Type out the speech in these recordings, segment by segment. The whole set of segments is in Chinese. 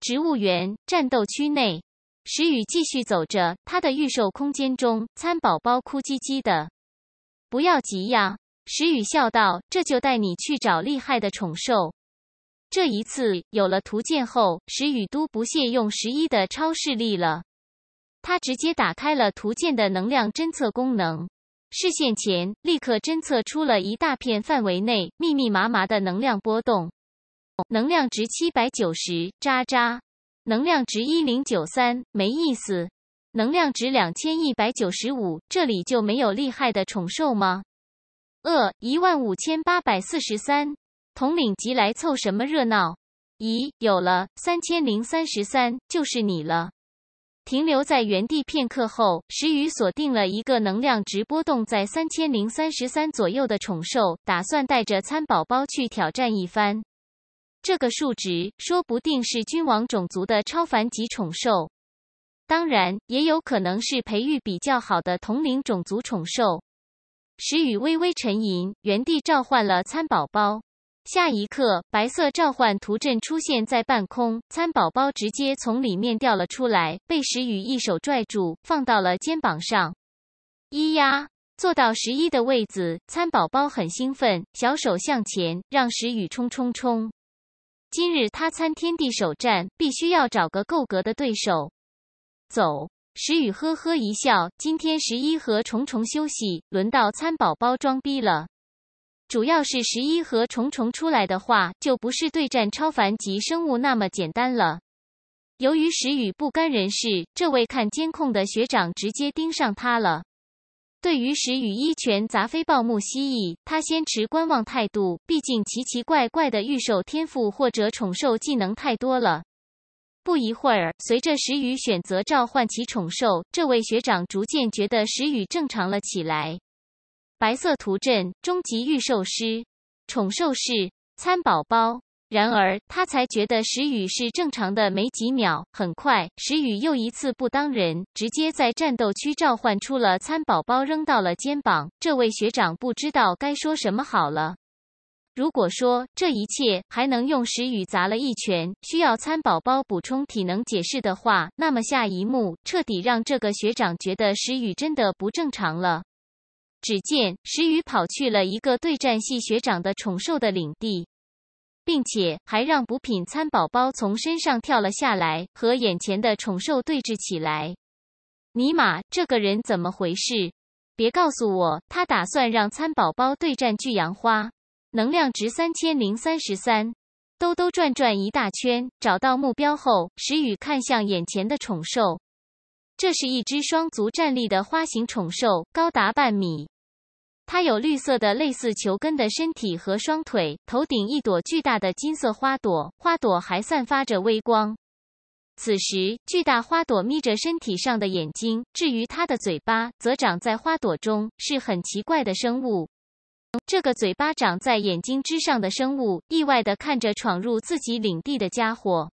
植物园战斗区内，石雨继续走着。他的预售空间中，餐宝宝哭唧唧的。不要急呀，石雨笑道：“这就带你去找厉害的宠兽。”这一次有了图鉴后，石雨都不屑用十一的超视力了。他直接打开了图鉴的能量侦测功能，视线前立刻侦测出了一大片范围内密密麻麻的能量波动。能量值七百九十，渣渣；能量值一零九三，没意思；能量值两千一百九十五，这里就没有厉害的宠兽吗？呃，一万五千八百四十三，统领级来凑什么热闹？咦，有了，三千零三十三，就是你了。停留在原地片刻后，石宇锁定了一个能量值波动在三千零三十三左右的宠兽，打算带着餐宝宝去挑战一番。这个数值说不定是君王种族的超凡级宠兽，当然也有可能是培育比较好的同龄种族宠兽。石宇微微沉吟，原地召唤了餐宝宝。下一刻，白色召唤图阵出现在半空，餐宝宝直接从里面掉了出来，被石宇一手拽住，放到了肩膀上。咿呀，坐到十一的位置，餐宝宝很兴奋，小手向前，让石宇冲冲冲。今日他参天地首战，必须要找个够格的对手。走，石宇呵呵一笑，今天十一和虫虫休息，轮到参宝宝装逼了。主要是十一和虫虫出来的话，就不是对战超凡级生物那么简单了。由于石宇不甘人事，这位看监控的学长直接盯上他了。对于石宇一拳砸飞暴木蜥蜴，他先持观望态度，毕竟奇奇怪怪的御兽天赋或者宠兽技能太多了。不一会儿，随着石宇选择召唤起宠兽，这位学长逐渐觉得石宇正常了起来。白色图阵，终极御兽师，宠兽士，餐宝宝。然而，他才觉得石宇是正常的没几秒，很快石宇又一次不当人，直接在战斗区召唤出了餐宝宝，扔到了肩膀。这位学长不知道该说什么好了。如果说这一切还能用石宇砸了一拳，需要餐宝宝补充体能解释的话，那么下一幕彻底让这个学长觉得石宇真的不正常了。只见石宇跑去了一个对战系学长的宠兽的领地。并且还让补品餐宝宝从身上跳了下来，和眼前的宠兽对峙起来。尼玛，这个人怎么回事？别告诉我他打算让餐宝宝对战巨阳花？能量值三千零三十三。兜兜转转一大圈，找到目标后，石宇看向眼前的宠兽。这是一只双足站立的花形宠兽，高达半米。它有绿色的类似球根的身体和双腿，头顶一朵巨大的金色花朵，花朵还散发着微光。此时，巨大花朵眯着身体上的眼睛，至于它的嘴巴，则长在花朵中，是很奇怪的生物。这个嘴巴长在眼睛之上的生物，意外的看着闯入自己领地的家伙。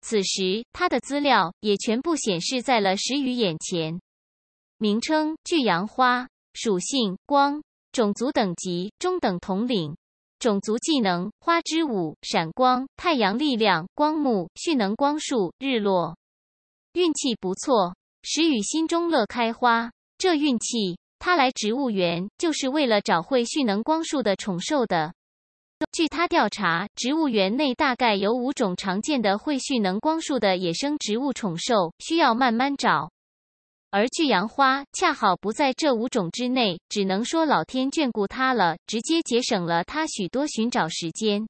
此时，它的资料也全部显示在了石宇眼前。名称：巨阳花。属性：光，种族等级：中等，统领。种族技能：花之舞、闪光、太阳力量、光幕、蓄能光束、日落。运气不错，时雨心中乐开花。这运气，他来植物园就是为了找会蓄能光束的宠兽的。据他调查，植物园内大概有五种常见的会蓄能光束的野生植物宠兽，需要慢慢找。而巨阳花恰好不在这五种之内，只能说老天眷顾他了，直接节省了他许多寻找时间。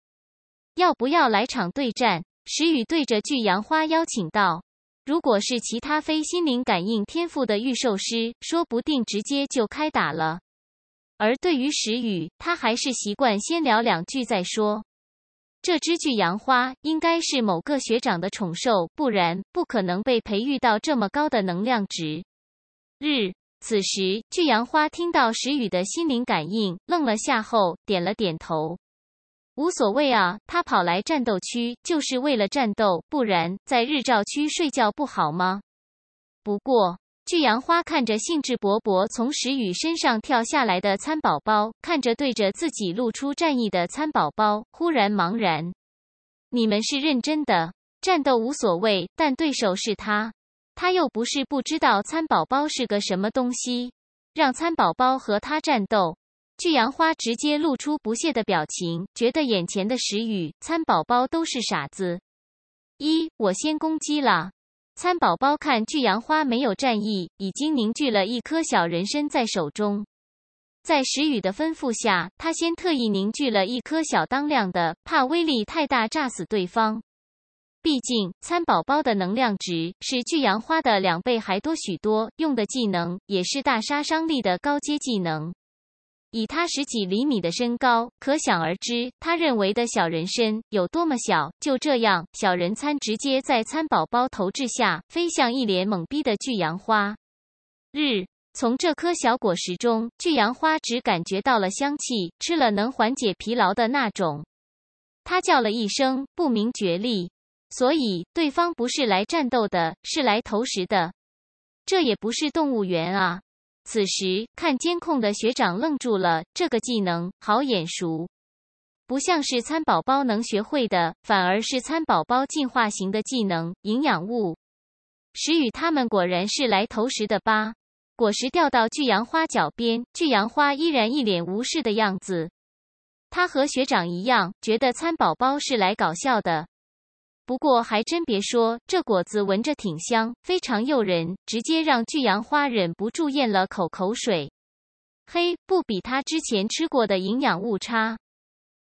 要不要来场对战？石宇对着巨阳花邀请道：“如果是其他非心灵感应天赋的御兽师，说不定直接就开打了。”而对于石宇，他还是习惯先聊两句再说。这只巨阳花应该是某个学长的宠兽，不然不可能被培育到这么高的能量值。日此时，巨阳花听到石宇的心灵感应，愣了下后点了点头。无所谓啊，他跑来战斗区就是为了战斗，不然在日照区睡觉不好吗？不过，巨阳花看着兴致勃勃从石宇身上跳下来的参宝宝，看着对着自己露出战意的参宝宝，忽然茫然。你们是认真的？战斗无所谓，但对手是他。他又不是不知道餐宝宝是个什么东西，让餐宝宝和他战斗。巨阳花直接露出不屑的表情，觉得眼前的石宇餐宝宝都是傻子。一，我先攻击了。餐宝宝看巨阳花没有战意，已经凝聚了一颗小人参在手中。在石宇的吩咐下，他先特意凝聚了一颗小当量的，怕威力太大炸死对方。毕竟，餐宝宝的能量值是巨阳花的两倍还多许多，用的技能也是大杀伤力的高阶技能。以他十几厘米的身高，可想而知他认为的小人参有多么小。就这样，小人参直接在餐宝宝投掷下，飞向一脸懵逼的巨阳花。日，从这颗小果实中，巨阳花只感觉到了香气，吃了能缓解疲劳的那种。他叫了一声，不明觉厉。所以对方不是来战斗的，是来投食的。这也不是动物园啊！此时看监控的学长愣住了，这个技能好眼熟，不像是餐宝宝能学会的，反而是餐宝宝进化型的技能——营养物。石宇他们果然是来投食的吧？果实掉到巨阳花脚边，巨阳花依然一脸无视的样子。他和学长一样，觉得餐宝宝是来搞笑的。不过还真别说，这果子闻着挺香，非常诱人，直接让巨阳花忍不住咽了口口水。嘿，不比他之前吃过的营养物差，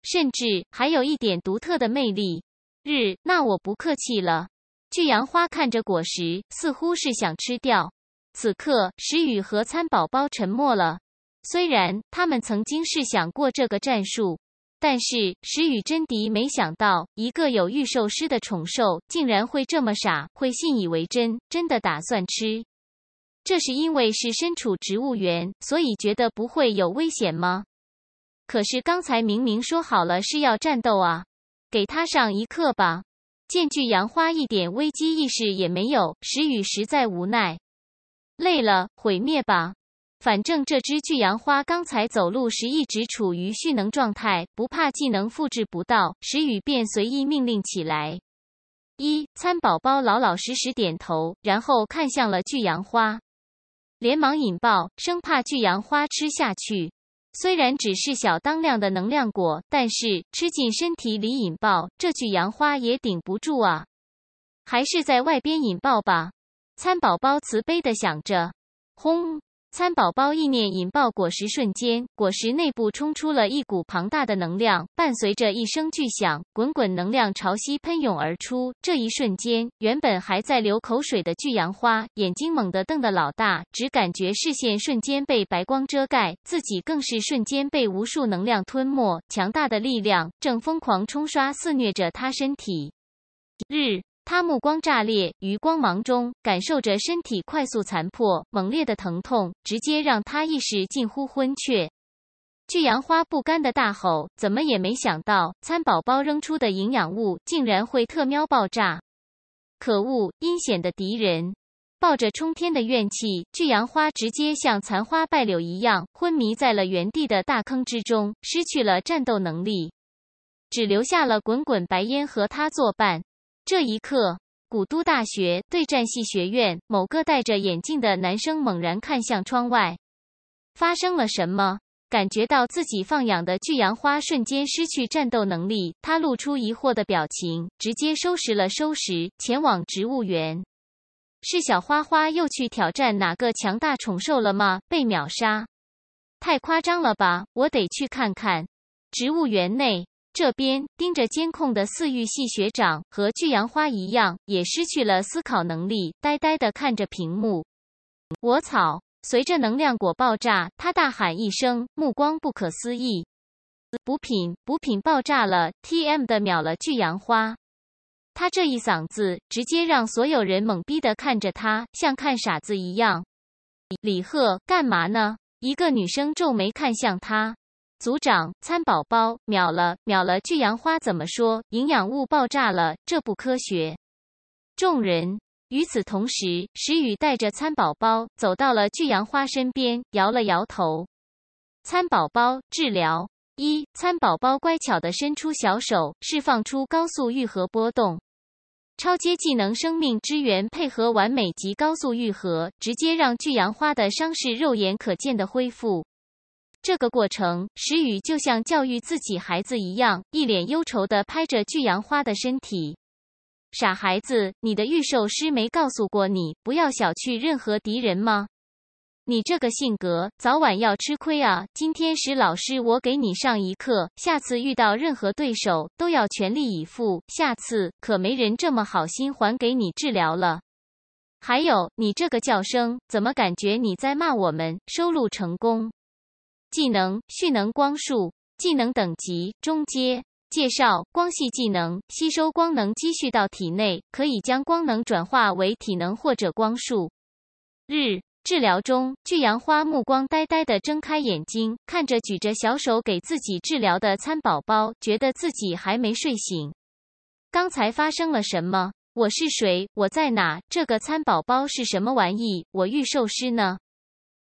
甚至还有一点独特的魅力。日，那我不客气了。巨阳花看着果实，似乎是想吃掉。此刻，石宇和餐宝宝沉默了。虽然他们曾经是想过这个战术。但是石宇真迪没想到，一个有御兽师的宠兽竟然会这么傻，会信以为真，真的打算吃。这是因为是身处植物园，所以觉得不会有危险吗？可是刚才明明说好了是要战斗啊！给他上一课吧！剑巨阳花一点危机意识也没有，石宇实在无奈。累了，毁灭吧！反正这只巨羊花刚才走路时一直处于蓄能状态，不怕技能复制不到。石宇便随意命令起来。一餐宝宝老老实实点头，然后看向了巨羊花，连忙引爆，生怕巨羊花吃下去。虽然只是小当量的能量果，但是吃进身体里引爆，这巨羊花也顶不住啊！还是在外边引爆吧。餐宝宝慈悲的想着，轰。餐宝宝意念引爆果实，瞬间，果实内部冲出了一股庞大的能量，伴随着一声巨响，滚滚能量潮汐喷涌而出。这一瞬间，原本还在流口水的巨阳花眼睛猛地瞪得老大，只感觉视线瞬间被白光遮盖，自己更是瞬间被无数能量吞没。强大的力量正疯狂冲刷、肆虐着他身体。日。他目光炸裂于光芒中，感受着身体快速残破、猛烈的疼痛，直接让他意识近乎昏厥。巨阳花不甘的大吼：“怎么也没想到，餐宝宝扔出的营养物竟然会特喵爆炸！可恶，阴险的敌人！”抱着冲天的怨气，巨阳花直接像残花败柳一样昏迷在了原地的大坑之中，失去了战斗能力，只留下了滚滚白烟和他作伴。这一刻，古都大学对战系学院某个戴着眼镜的男生猛然看向窗外，发生了什么？感觉到自己放养的巨阳花瞬间失去战斗能力，他露出疑惑的表情，直接收拾了收拾，前往植物园。是小花花又去挑战哪个强大宠兽了吗？被秒杀，太夸张了吧！我得去看看。植物园内。这边盯着监控的四玉系学长和巨阳花一样，也失去了思考能力，呆呆的看着屏幕。我草！随着能量果爆炸，他大喊一声，目光不可思议。补品补品爆炸了！T M 的秒了巨阳花！他这一嗓子直接让所有人懵逼的看着他，像看傻子一样。李贺干嘛呢？一个女生皱眉看向他。组长餐宝宝秒了，秒了！巨阳花怎么说？营养物爆炸了，这不科学。众人与此同时，石宇带着餐宝宝走到了巨阳花身边，摇了摇头。餐宝宝治疗一，餐宝宝乖巧的伸出小手，释放出高速愈合波动，超阶技能生命之源配合完美级高速愈合，直接让巨阳花的伤势肉眼可见的恢复。这个过程，石宇就像教育自己孩子一样，一脸忧愁的拍着巨阳花的身体。傻孩子，你的御兽师没告诉过你不要小觑任何敌人吗？你这个性格，早晚要吃亏啊！今天石老师我给你上一课，下次遇到任何对手都要全力以赴。下次可没人这么好心还给你治疗了。还有，你这个叫声，怎么感觉你在骂我们？收录成功。技能蓄能光束，技能等级中阶。介绍：光系技能，吸收光能积蓄到体内，可以将光能转化为体能或者光束。日治疗中，巨阳花目光呆呆地睁开眼睛，看着举着小手给自己治疗的餐宝宝，觉得自己还没睡醒。刚才发生了什么？我是谁？我在哪？这个餐宝宝是什么玩意？我御兽师呢？